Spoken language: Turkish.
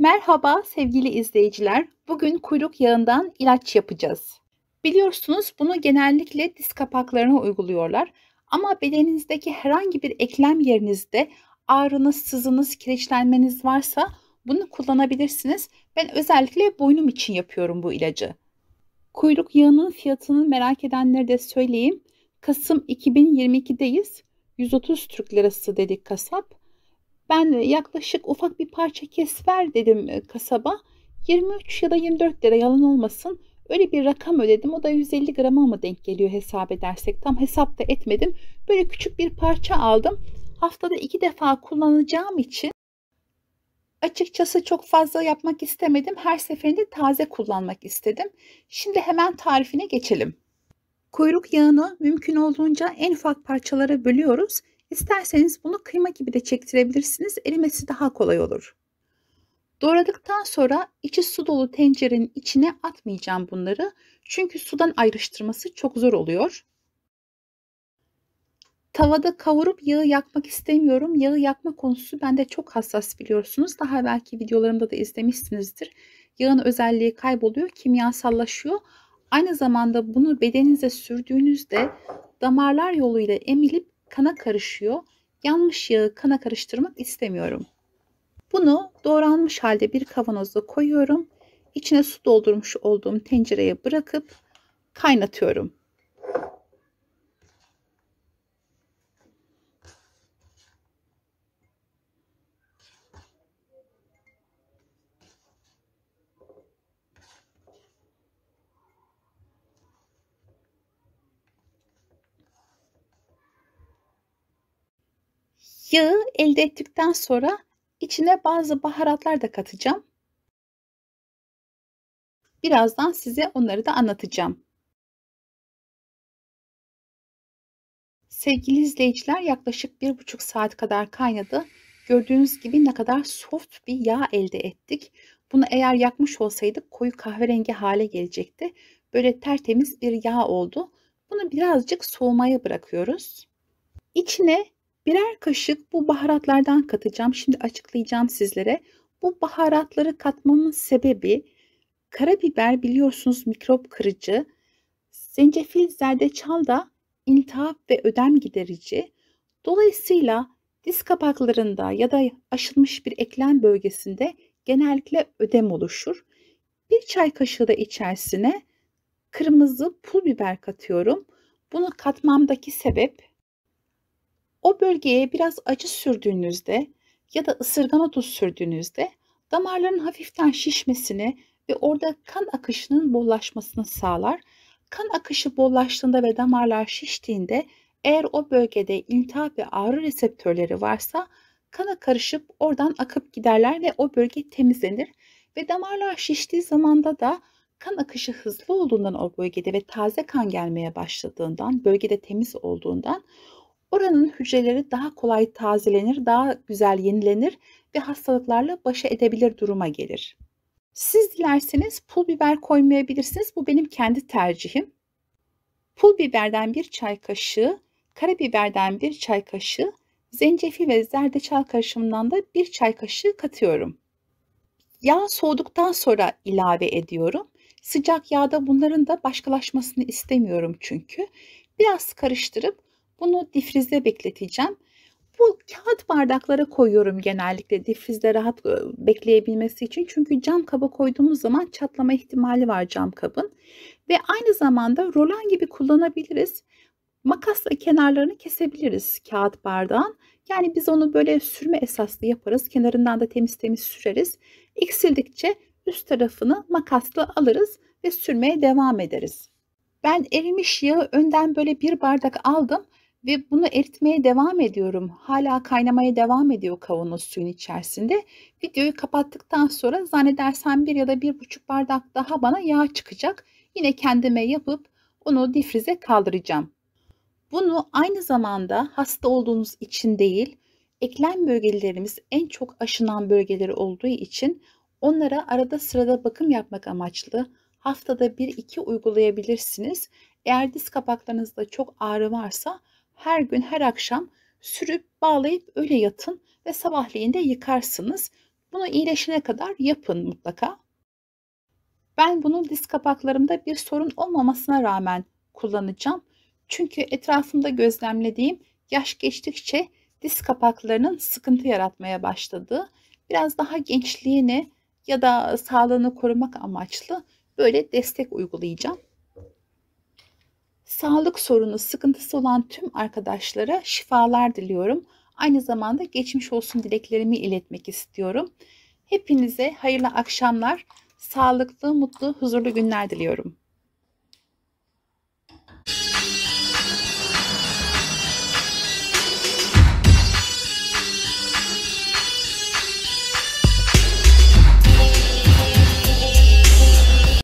Merhaba sevgili izleyiciler. Bugün kuyruk yağından ilaç yapacağız. Biliyorsunuz bunu genellikle diz kapaklarına uyguluyorlar. Ama bedeninizdeki herhangi bir eklem yerinizde ağrınız, sızınız, kireçlenmeniz varsa bunu kullanabilirsiniz. Ben özellikle boynum için yapıyorum bu ilacı. Kuyruk yağının fiyatını merak edenlere de söyleyeyim. Kasım 2022'deyiz. 130 Türk lirası dedik kasap. Ben e, yaklaşık ufak bir parça kes ver dedim e, kasaba. 23 ya da 24 lira yalan olmasın. Öyle bir rakam ödedim. O da 150 grama mı denk geliyor hesap edersek. Tam hesap da etmedim. Böyle küçük bir parça aldım. Haftada iki defa kullanacağım için açıkçası çok fazla yapmak istemedim. Her seferinde taze kullanmak istedim. Şimdi hemen tarifine geçelim. Kuyruk yağını mümkün olduğunca en ufak parçalara bölüyoruz İsterseniz bunu kıyma gibi de çektirebilirsiniz. Erimesi daha kolay olur. Doğradıktan sonra içi su dolu tencerenin içine atmayacağım bunları. Çünkü sudan ayrıştırması çok zor oluyor. Tavada kavurup yağı yakmak istemiyorum. Yağı yakma konusu bende çok hassas biliyorsunuz. Daha belki videolarımda da izlemişsinizdir. Yağın özelliği kayboluyor, kimyasallaşıyor. Aynı zamanda bunu bedeninize sürdüğünüzde damarlar yoluyla emilip kana karışıyor. Yanmış yağı kana karıştırmak istemiyorum. Bunu doğranmış halde bir kavanozda koyuyorum. İçine su doldurmuş olduğum tencereye bırakıp kaynatıyorum. Yağı elde ettikten sonra içine bazı baharatlar da katacağım. Birazdan size onları da anlatacağım. Sevgili izleyiciler yaklaşık bir buçuk saat kadar kaynadı. Gördüğünüz gibi ne kadar soft bir yağ elde ettik. Bunu eğer yakmış olsaydık koyu kahverengi hale gelecekti. Böyle tertemiz bir yağ oldu. Bunu birazcık soğumaya bırakıyoruz. İçine Birer kaşık bu baharatlardan katacağım. Şimdi açıklayacağım sizlere. Bu baharatları katmamın sebebi karabiber biliyorsunuz mikrop kırıcı. Zencefil, zerdeçal da iltihap ve ödem giderici. Dolayısıyla diz kapaklarında ya da aşılmış bir eklem bölgesinde genellikle ödem oluşur. Bir çay kaşığı da içerisine kırmızı pul biber katıyorum. Bunu katmamdaki sebep o bölgeye biraz acı sürdüğünüzde ya da ısırgan otu sürdüğünüzde damarların hafiften şişmesini ve orada kan akışının bollaşmasını sağlar. Kan akışı bollaştığında ve damarlar şiştiğinde eğer o bölgede iltihap ve ağrı reseptörleri varsa kana karışıp oradan akıp giderler ve o bölge temizlenir ve damarlar şiştiği zamanda da kan akışı hızlı olduğundan o bölgede ve taze kan gelmeye başladığından, bölgede temiz olduğundan Oranın hücreleri daha kolay tazelenir, daha güzel yenilenir ve hastalıklarla başa edebilir duruma gelir. Siz dilerseniz pul biber koymayabilirsiniz. Bu benim kendi tercihim. Pul biberden bir çay kaşığı, karabiberden bir çay kaşığı, zencefil ve zerdeçal karışımından da bir çay kaşığı katıyorum. Yağ soğuduktan sonra ilave ediyorum. Sıcak yağda bunların da başkalaşmasını istemiyorum çünkü. Biraz karıştırıp bunu difrizde bekleteceğim. Bu kağıt bardaklara koyuyorum genellikle difrizde rahat e, bekleyebilmesi için. Çünkü cam kaba koyduğumuz zaman çatlama ihtimali var cam kabın. Ve aynı zamanda rolan gibi kullanabiliriz. Makasla kenarlarını kesebiliriz kağıt bardağın. Yani biz onu böyle sürme esaslı yaparız. Kenarından da temiz temiz süreriz. Eksildikçe üst tarafını makasla alırız ve sürmeye devam ederiz. Ben erimiş yağı önden böyle bir bardak aldım ve bunu eritmeye devam ediyorum. Hala kaynamaya devam ediyor kavanoz suyun içerisinde. Videoyu kapattıktan sonra zannedersem bir ya da bir buçuk bardak daha bana yağ çıkacak. Yine kendime yapıp onu difrize kaldıracağım. Bunu aynı zamanda hasta olduğunuz için değil, eklem bölgelerimiz en çok aşınan bölgeleri olduğu için onlara arada sırada bakım yapmak amaçlı haftada 1-2 uygulayabilirsiniz. Eğer diz kapaklarınızda çok ağrı varsa her gün her akşam sürüp bağlayıp öyle yatın ve sabahleyin de yıkarsınız. Bunu iyileşene kadar yapın mutlaka. Ben bunu diz kapaklarımda bir sorun olmamasına rağmen kullanacağım. Çünkü etrafımda gözlemlediğim yaş geçtikçe diz kapaklarının sıkıntı yaratmaya başladığı, biraz daha gençliğini ya da sağlığını korumak amaçlı böyle destek uygulayacağım. Sağlık sorunu, sıkıntısı olan tüm arkadaşlara şifalar diliyorum. Aynı zamanda geçmiş olsun dileklerimi iletmek istiyorum. Hepinize hayırlı akşamlar, sağlıklı, mutlu, huzurlu günler diliyorum.